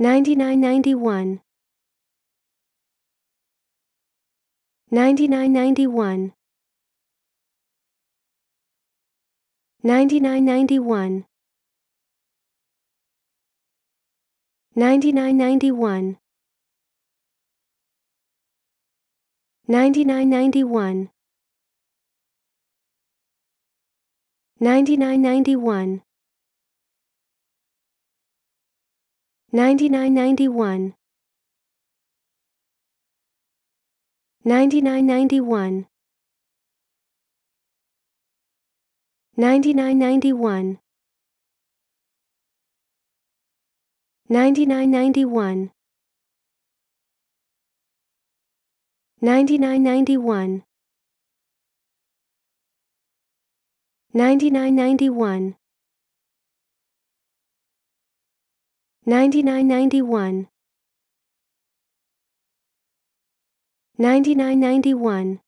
9991 9991 9991 9991 9991 9991 9991 9991 9991 9991 9991 9991 9991 9991